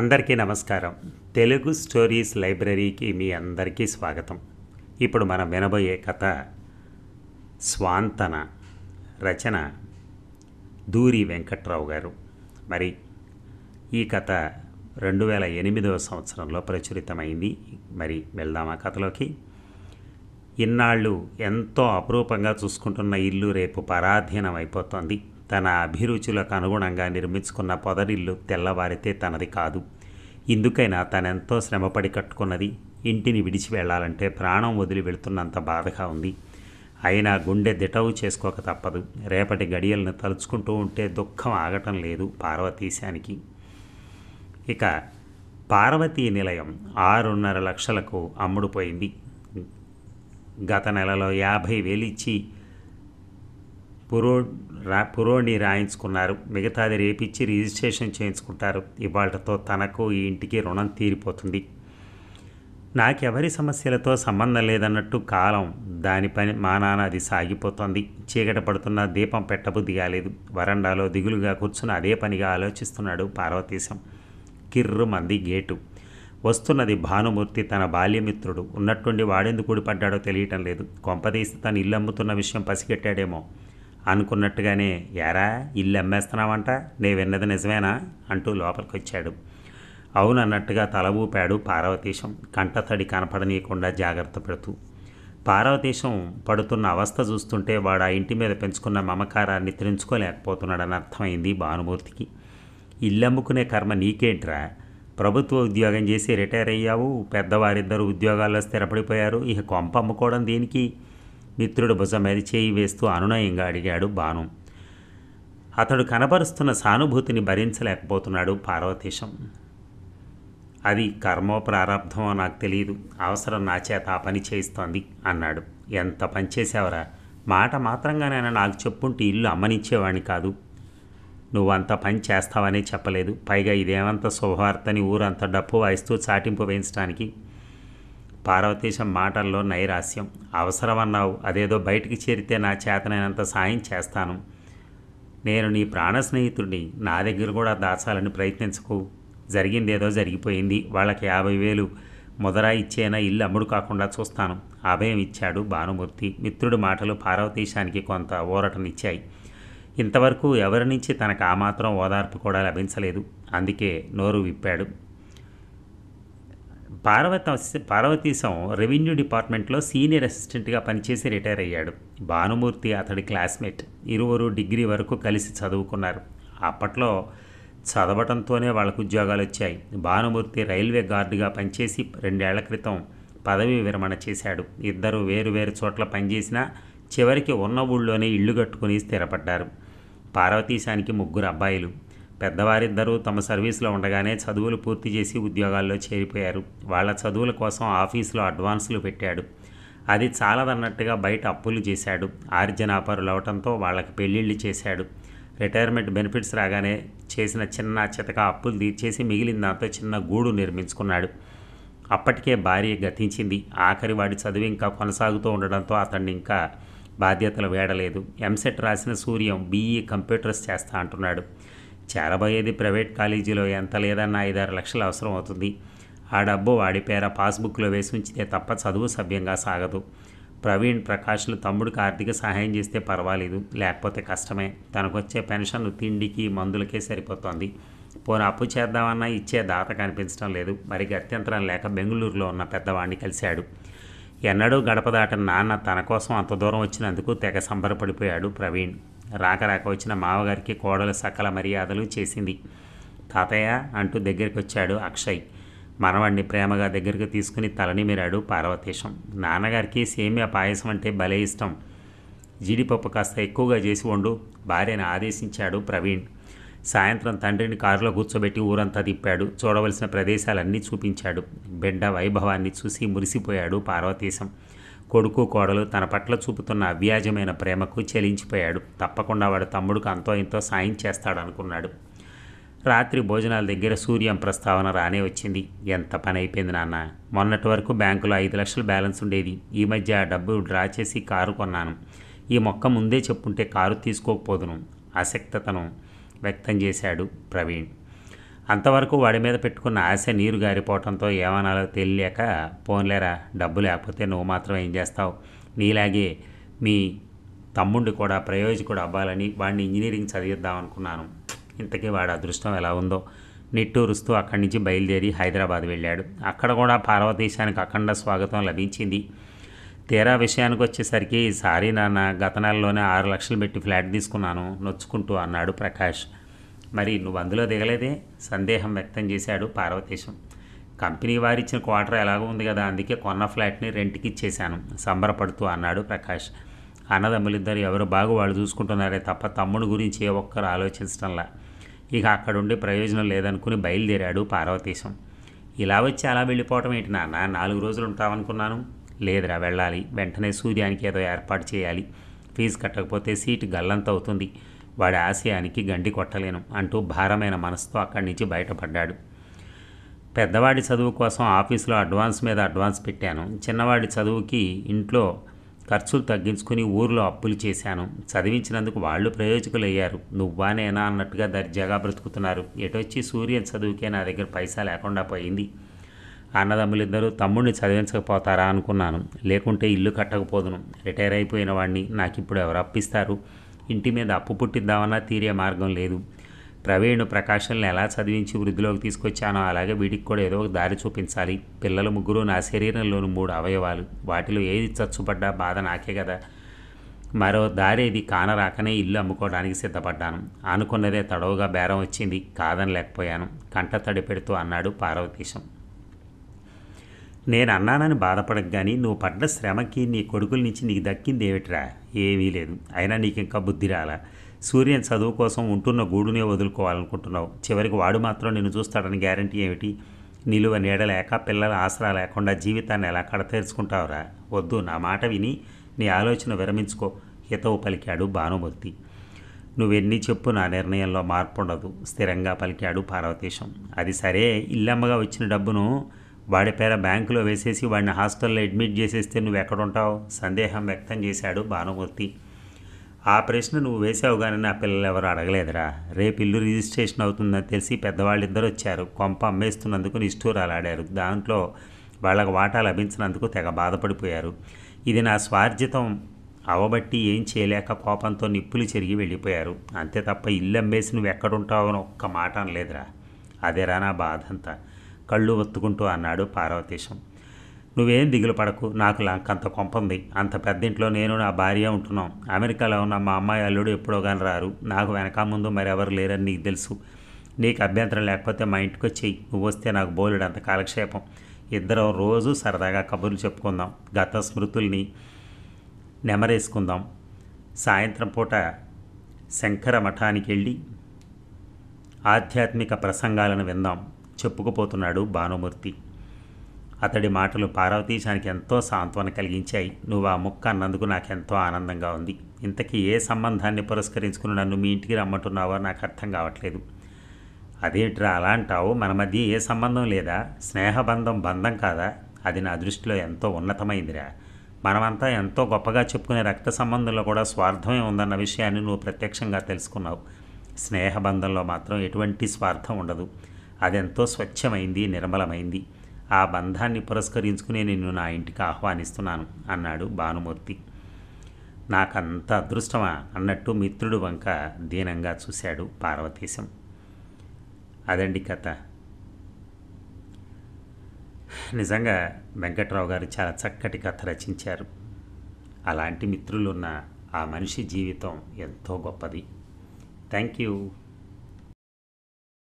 అందరికీ నమస్కారం తెలుగు స్టోరీస్ లైబ్రరీకి మీ అందరికీ స్వాగతం ఇప్పుడు మనం వినబోయే కథ స్వాంతన రచన దూరి వెంకట్రావు గారు మరి ఈ కథ రెండు వేల ఎనిమిదవ సంవత్సరంలో ప్రచురితమైంది మరి వెళ్దామా కథలోకి ఇన్నాళ్ళు ఎంతో అపురూపంగా చూసుకుంటున్న ఇల్లు రేపు పరాధీనం అయిపోతుంది తన అభిరుచులకు అనుగుణంగా నిర్మించుకున్న పొదరిల్లు తెల్లవారితే తనది కాదు ఇందుకైనా తనెంతో శ్రమపడి కట్టుకున్నది ఇంటిని విడిచి వెళ్ళాలంటే ప్రాణం వదిలి వెళుతున్నంత బాధగా ఉంది అయినా గుండె దిటవు చేసుకోక తప్పదు రేపటి గడియలను తలుచుకుంటూ ఉంటే దుఃఖం ఆగటం లేదు పార్వతీశానికి ఇక పార్వతీ నిలయం ఆరున్నర లక్షలకు అమ్ముడుపోయింది గత నెలలో యాభై వేలిచ్చి పురో రా పురోని రాయించుకున్నారు మిగతాది రేపిచ్చి రిజిస్ట్రేషన్ చేయించుకుంటారు ఇవాళతో తనకు ఈ ఇంటికి రుణం తీరిపోతుంది నాకెవరి సమస్యలతో సంబంధం లేదన్నట్టు కాలం దాని పని మా నాన్న అది సాగిపోతోంది చీకట పడుతున్న దీపం పెట్టబుద్ధి కాలేదు వరండాలో దిగులుగా కూర్చుని అదే పనిగా ఆలోచిస్తున్నాడు పార్వతీశం కిర్రు మంది గేటు వస్తున్నది భానుమూర్తి తన బాల్యమిత్రుడు ఉన్నట్టుండి వాడెందుకు పడ్డాడో తెలియటం లేదు కొంపదీసి తను ఇల్లు అమ్ముతున్న విషయం పసిగట్టాడేమో అనుకున్నట్టుగానే యారా ఇల్లు అమ్మేస్తున్నావంట నే విన్నది నిజమేనా అంటూ లోపలికి అవును అన్నట్టుగా తల ఊపాడు పార్వతీశం కంటతడి కనపడనీయకుండా జాగ్రత్త పెడుతూ పార్వతీశం పడుతున్న అవస్థ చూస్తుంటే వాడు ఆ ఇంటి మీద పెంచుకున్న మమకారాన్ని తెంచుకోలేకపోతున్నాడని అర్థమైంది భానుమూర్తికి ఇల్లు అమ్ముకునే కర్మ నీకేంట్రా ప్రభుత్వ ఉద్యోగం చేసి రిటైర్ అయ్యావు పెద్దవారిద్దరు ఉద్యోగాల్లో స్థిరపడిపోయారు ఇక కొంప అమ్ముకోవడం దీనికి మిత్రుడు భుజం మీద చేయి వేస్తూ అనునయంగా అడిగాడు బాను అతడు కనబరుస్తున్న సానుభూతిని భరించలేకపోతున్నాడు పార్వతీశం అది కర్మో ప్రారంభమో నాకు తెలియదు అవసరం నా చేత ఆ పని చేయిస్తోంది అన్నాడు ఎంత పనిచేసావరా మాట మాత్రంగానైనా నాకు చెప్పుంటే ఇల్లు అమ్మనిచ్చేవాణ్ణి కాదు నువ్వంత పని చేస్తావనే చెప్పలేదు పైగా ఇదేమంత శుభవార్తని ఊరంత డప్పు వాయిస్తూ చాటింపు వేయించడానికి పార్వతీశం మాటల్లో నైరాస్యం అవసరమన్నావు అదేదో బయటికి చేరితే నా చేతనైనంత సాయం చేస్తాను నేను నీ ప్రాణ స్నేహితుడిని నా దగ్గర కూడా దాచాలని ప్రయత్నించకు జరిగిందేదో జరిగిపోయింది వాళ్ళకి యాభై వేలు ముదరా ఇచ్చేనా ఇల్లు అమ్ముడు కాకుండా చూస్తాను అభయం ఇచ్చాడు భానుమూర్తి మిత్రుడి మాటలు పార్వతీశానికి కొంత ఊరటనిచ్చాయి ఇంతవరకు ఎవరి నుంచి తనకు ఆ మాత్రం ఓదార్పు కూడా లభించలేదు అందుకే నోరు విప్పాడు పార్వత పార్వతీశం రెవెన్యూ డిపార్ట్మెంట్లో సీనియర్ అసిస్టెంట్గా పనిచేసి రిటైర్ అయ్యాడు భానుమూర్తి అతడి క్లాస్మేట్ ఇరువురు డిగ్రీ వరకు కలిసి చదువుకున్నారు అప్పట్లో చదవటంతోనే వాళ్ళకు ఉద్యోగాలు వచ్చాయి భానుమూర్తి రైల్వే గార్డుగా పనిచేసి రెండేళ్ల క్రితం పదవీ విరమణ చేశాడు ఇద్దరు వేరు వేరు చోట్ల పనిచేసినా చివరికి ఉన్న ఊళ్ళోనే ఇల్లు కట్టుకుని స్థిరపడ్డారు పార్వతీశానికి ముగ్గురు అబ్బాయిలు పెద్దవారిద్దరూ తమ సర్వీసులో ఉండగానే చదువులు పూర్తి చేసి ఉద్యోగాల్లో చేరిపోయారు వాళ్ళ చదువుల కోసం ఆఫీసులో అడ్వాన్సులు పెట్టాడు అది చాలదన్నట్టుగా బయట అప్పులు చేశాడు అవటంతో వాళ్ళకి పెళ్ళిళ్ళు చేశాడు రిటైర్మెంట్ బెనిఫిట్స్ రాగానే చేసిన చిన్న చితక అప్పులు తీర్చేసి మిగిలిన దాంతో చిన్న గూడు నిర్మించుకున్నాడు అప్పటికే భార్య గతించింది ఆఖరి వాడి చదువు ఇంకా కొనసాగుతూ ఉండడంతో అతన్ని ఇంకా బాధ్యతలు వేడలేదు ఎంసెట్ రాసిన సూర్యం బీఈ కంప్యూటర్స్ చేస్తా అంటున్నాడు చేరబోయేది ప్రైవేట్ కాలేజీలో ఎంత లేదన్న ఐదారు లక్షలు అవసరం అవుతుంది ఆ డబ్బు వాడి పేర పాస్బుక్లో వేసి ఉంచితే తప్ప చదువు సభ్యంగా సాగదు ప్రవీణ్ ప్రకాష్లు తమ్ముడికి ఆర్థిక సహాయం చేస్తే పర్వాలేదు లేకపోతే కష్టమే తనకొచ్చే పెన్షన్ తిండికి మందులకే సరిపోతుంది పోను అప్పు చేద్దామన్నా ఇచ్చే దాత కనిపించడం లేదు మరి గత్యంతరం లేక బెంగళూరులో ఉన్న పెద్దవాడిని కలిశాడు ఎన్నడూ గడప దాటిన నాన్న తన కోసం అంత దూరం వచ్చినందుకు తెగ సంబరపడిపోయాడు ప్రవీణ్ రాక రాక వచ్చిన మావగారికి కోడల సకల మర్యాదలు చేసింది తాతయ్య అంటూ దగ్గరికి వచ్చాడు అక్షయ్ మనవాడిని ప్రేమగా దగ్గరికి తీసుకుని తలనిమిరాడు పార్వతీశం నాన్నగారికి సేమియా పాయసం అంటే భలే ఇష్టం జీడిపప్పు కాస్త ఎక్కువగా చేసి వండు భార్యను ఆదేశించాడు ప్రవీణ్ సాయంత్రం తండ్రిని కారులో కూర్చోబెట్టి ఊరంతా తిప్పాడు చూడవలసిన ప్రదేశాలన్నీ చూపించాడు బిడ్డ వైభవాన్ని చూసి మురిసిపోయాడు పార్వతీశం కొడుకు కోడలు తన పట్ల చూపుతున్న అవ్యాజమైన ప్రేమకు చెలించిపోయాడు తప్పకుండా వాడు తమ్ముడికి అంతో ఇంతో సాయం చేస్తాడనుకున్నాడు రాత్రి భోజనాల దగ్గర సూర్యం ప్రస్తావన రానే వచ్చింది ఎంత పని అయిపోయింది నాన్న మొన్నటి వరకు బ్యాంకులో ఐదు లక్షల బ్యాలెన్స్ ఉండేది ఈ మధ్య ఆ డబ్బు డ్రా చేసి కారు కొన్నాను ఈ మొక్క ముందే చెప్పుంటే కారు తీసుకోకపోదును అసక్తతను వ్యక్తం చేశాడు ప్రవీణ్ అంతవరకు వాడి మీద పెట్టుకున్న ఆశ నీరు గారిపోవటంతో ఏమనాలో తెలియక పోన్లేరా డబ్బు లేకపోతే నువ్వు మాత్రం ఏం చేస్తావు నీలాగే మీ తమ్ముండి కూడా ప్రయోజకుడు అవ్వాలని వాడిని ఇంజనీరింగ్ చదివిద్దాం అనుకున్నాను ఇంతకీ వాడి అదృష్టం ఎలా ఉందో నిట్టూరుస్తూ అక్కడి నుంచి బయలుదేరి హైదరాబాద్ వెళ్ళాడు అక్కడ కూడా పార్వతీశానికి అఖండ స్వాగతం లభించింది తీరా విషయానికి వచ్చేసరికి సారీ నాన్న గత నెలలోనే ఆరు లక్షలు పెట్టి ఫ్లాట్ తీసుకున్నాను నొచ్చుకుంటూ అన్నాడు ప్రకాష్ మరి నువ్వు అందులో దిగలేదే సందేహం వ్యక్తం చేశాడు పార్వతీశం కంపెనీ వారిచ్చిన క్వార్టర్ ఎలాగో ఉంది కదా అందుకే కొన్న ఫ్లాట్ని రెంట్కి ఇచ్చేశాను సంబరపడుతూ అన్నాడు ప్రకాష్ అన్నదమ్ములిద్దరు ఎవరు బాగు వాళ్ళు చూసుకుంటున్నారే తప్ప తమ్ముడు గురించి ఏ ఒక్కరు ఆలోచించడంలా ఇక అక్కడుండి ప్రయోజనం లేదనుకుని బయలుదేరాడు పార్వతీశం ఇలా వచ్చి అలా వెళ్ళిపోవటం ఏంటి నాన్న నాలుగు రోజులు ఉంటామనుకున్నాను లేదురా వెళ్ళాలి వెంటనే సూర్యానికి ఏదో ఏర్పాటు చేయాలి ఫీజు కట్టకపోతే సీటు గల్లంత అవుతుంది వాడి ఆశయానికి గండి కొట్టలేను అంటూ భారమైన మనసుతో అక్కడి నుంచి బయటపడ్డాడు పెద్దవాడి చదువు కోసం ఆఫీసులో అడ్వాన్స్ మీద అడ్వాన్స్ పెట్టాను చిన్నవాడి చదువుకి ఇంట్లో ఖర్చులు తగ్గించుకుని ఊర్లో అప్పులు చేశాను చదివించినందుకు వాళ్ళు ప్రయోజకులు అయ్యారు నువ్వా నేనా అన్నట్టుగా దర్జాగా బ్రతుకుతున్నారు ఎటొచ్చి సూర్యన్ చదువుకే నా దగ్గర పైసా లేకుండా పోయింది అన్నదమ్ములిద్దరూ తమ్ముడిని చదివించకపోతారా అనుకున్నాను లేకుంటే ఇల్లు కట్టకపోదును రిటైర్ అయిపోయిన వాడిని నాకు ఇప్పుడు ఎవరు అప్పిస్తారు ఇంటి మీద అప్పు పుట్టిద్దామన్నా తీరే మార్గం లేదు ప్రవీణ్ ప్రకాశంని ఎలా చదివించి వృద్ధిలోకి తీసుకొచ్చానో అలాగే వీడికి కూడా ఏదో ఒక దారి చూపించాలి పిల్లలు ముగ్గురు నా శరీరంలోని మూడు అవయవాలు వాటిలో ఏది చచ్చుపడ్డా బాధ నాకే కదా మరో దారేది కానరాకనే ఇల్లు అమ్ముకోవడానికి సిద్ధపడ్డాను అనుకున్నదే తడవుగా బేరం వచ్చింది కాదని లేకపోయాను కంట తడి పెడుతూ అన్నాడు పార్వతీశం నేను అన్నానని బాధపడక కానీ నువ్వు పడ్డ శ్రమకి నీ కొడుకుల నుంచి నీకు దక్కింది ఏమిట్రా ఏమీ లేదు అయినా నీకు ఇంకా బుద్ధి రాలా సూర్యన్ చదువు కోసం ఉంటున్న గూడునే వదులుకోవాలనుకుంటున్నావు చివరికి వాడు మాత్రం నిన్ను చూస్తాడని గ్యారంటీ ఏమిటి నిలువ నీడలేక పిల్లల ఆసరా లేకుండా జీవితాన్ని ఎలా కడతీర్చుకుంటావురా వద్దు నా మాట విని నీ ఆలోచన విరమించుకో హితవు పలికాడు భానుమూర్తి నువ్వెన్ని చెప్పు నా నిర్ణయంలో మార్పు ఉండదు స్థిరంగా పలికాడు పార్వతీశం అది సరే ఇల్లమ్మగా వచ్చిన డబ్బును వాడి పేర బ్యాంకులో వేసేసి వాడిని హాస్టల్లో అడ్మిట్ చేసేస్తే నువ్వు ఎక్కడుంటావు సందేహం వ్యక్తం చేశాడు భానుమూర్తి ఆ ప్రశ్న నువ్వు వేసావు కానీ నా పిల్లలు ఎవరు అడగలేదురా రేపు ఇల్లు రిజిస్ట్రేషన్ అవుతుందని తెలిసి పెద్దవాళ్ళిద్దరు వచ్చారు కొంప అమ్మేస్తున్నందుకు నిష్ఠూరాలాడారు దాంట్లో వాళ్ళకు వాటా లభించినందుకు తెగ బాధపడిపోయారు ఇది నా స్వార్జితం అవబట్టి ఏం చేయలేక కోపంతో నిప్పులు చెరిగి వెళ్ళిపోయారు అంతే తప్ప ఇల్లు అమ్మేసి నువ్వు అని ఒక్క మాట అనలేదురా అదేరా నా బాధ అంతా కళ్ళు ఒత్తుకుంటూ అన్నాడు పార్వతీశం నువ్వేం దిగులు పడకు నాకు అంత కొంపంది అంత పెద్ద ఇంట్లో నేను నా భార్య ఉంటున్నాం అమెరికాలో ఉన్న మా అమ్మాయి అల్లుడు ఎప్పుడో కానీ రారు నాకు వెనక ముందు మరెవరు లేరని నీకు తెలుసు నీకు అభ్యంతరం లేకపోతే మా ఇంటికి వచ్చేయి నువ్వు వస్తే నాకు బోలుడు అంత కాలక్షేపం ఇద్దరం రోజు సరదాగా కబుర్లు చెప్పుకుందాం గత స్మృతుల్ని నెమరేసుకుందాం సాయంత్రం పూట శంకర మఠానికి వెళ్ళి ఆధ్యాత్మిక ప్రసంగాలను విందాం చెప్పుకుపోతున్నాడు భానుమూర్తి అతడి మాటలు పార్వతీశానికి ఎంతో సాంత్వన కలిగించాయి నువ్వు ఆ ముక్క అన్నందుకు నాకెంతో ఆనందంగా ఉంది ఇంతకీ ఏ సంబంధాన్ని పురస్కరించుకుని నన్ను మీ ఇంటికి రమ్మంటున్నావో నాకు అర్థం కావట్లేదు అదేంట్రా అలా అంటావు మన మధ్య ఏ సంబంధం లేదా స్నేహబంధం బంధం కాదా అది నా దృష్టిలో ఎంతో ఉన్నతమైందిరా మనమంతా ఎంతో గొప్పగా చెప్పుకునే రక్త సంబంధంలో కూడా స్వార్థమే ఉందన్న విషయాన్ని నువ్వు ప్రత్యక్షంగా తెలుసుకున్నావు స్నేహబంధంలో మాత్రం ఎటువంటి స్వార్థం ఉండదు అదెంతో స్వచ్ఛమైంది నిర్మలమైంది ఆ బంధాన్ని పురస్కరించుకునే నిన్ను నా ఇంటికి ఆహ్వానిస్తున్నాను అన్నాడు భానుమూర్తి నాకంత అదృష్టమా అన్నట్టు మిత్రుడు వంక దీనంగా చూశాడు పార్వతీశం అదండి కథ నిజంగా వెంకట్రావు గారు చాలా చక్కటి కథ రచించారు అలాంటి మిత్రులున్న ఆ మనిషి జీవితం ఎంతో గొప్పది థ్యాంక్ యూ